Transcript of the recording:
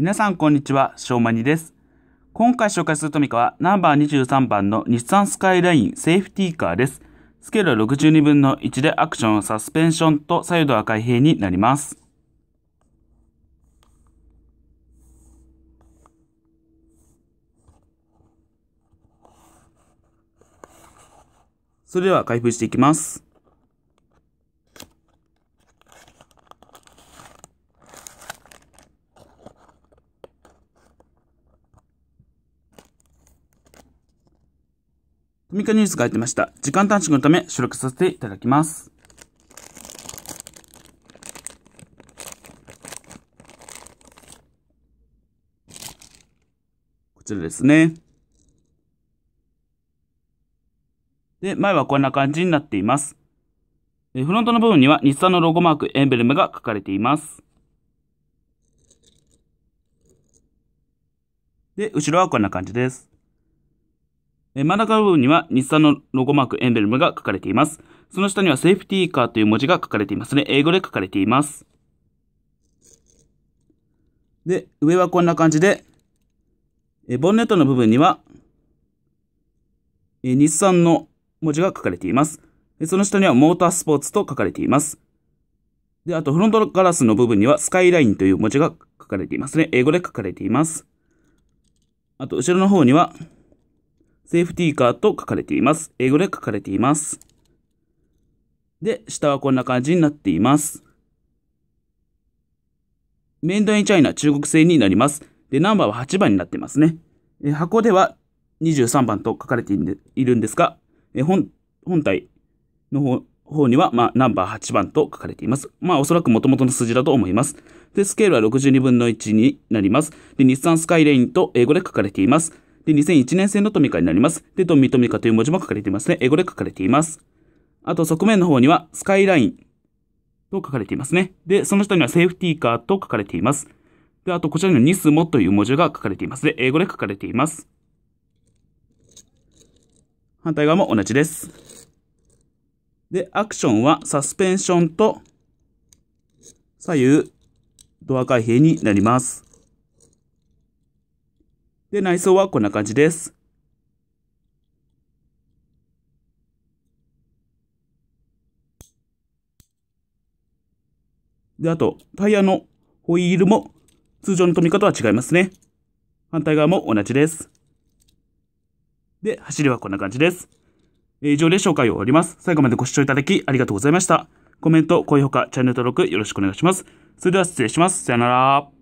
皆さんこんにちは、しょうまにです。今回紹介するトミカはナンバー23番の日産スカイラインセーフティーカーです。スケール62分の1でアクション、サスペンションと左右ドは開閉になります。それでは開封していきます。トミカニュースが入ってました。時間短縮のため収録させていただきます。こちらですね。で、前はこんな感じになっています。フロントの部分には日産のロゴマーク、エンブレムが書かれています。で、後ろはこんな感じです。え真ん中の部分には日産のロゴマークエンブレムが書かれています。その下にはセーフティーカーという文字が書かれていますね。英語で書かれています。で、上はこんな感じで、えボンネットの部分には、え日産の文字が書かれています。その下にはモータースポーツと書かれています。で、あとフロントガラスの部分にはスカイラインという文字が書かれていますね。英語で書かれています。あと、後ろの方には、セーフティーカーと書かれています。英語で書かれています。で、下はこんな感じになっています。メインドインチャイナ中国製になります。で、ナンバーは8番になってますね。え箱では23番と書かれているんですが、え本本体の方方には、まあ、ナンバー8番と書かれています。まあ、おそらく元々の数字だと思います。で、スケールは62分の1になります。で、日産スカイレインと英語で書かれています。で、2001年製のトミカになります。で、ドミトミカという文字も書かれていますね。英語で書かれています。あと、側面の方には、スカイラインと書かれていますね。で、その下には、セーフティーカーと書かれています。で、あと、こちらには、ニスモという文字が書かれていますで、英語で書かれています。反対側も同じです。で、アクションは、サスペンションと、左右、ドア開閉になります。で、内装はこんな感じです。で、あと、タイヤのホイールも通常の止め方は違いますね。反対側も同じです。で、走りはこんな感じです。以上で紹介を終わります。最後までご視聴いただきありがとうございました。コメント、高評価、チャンネル登録よろしくお願いします。それでは失礼します。さよなら。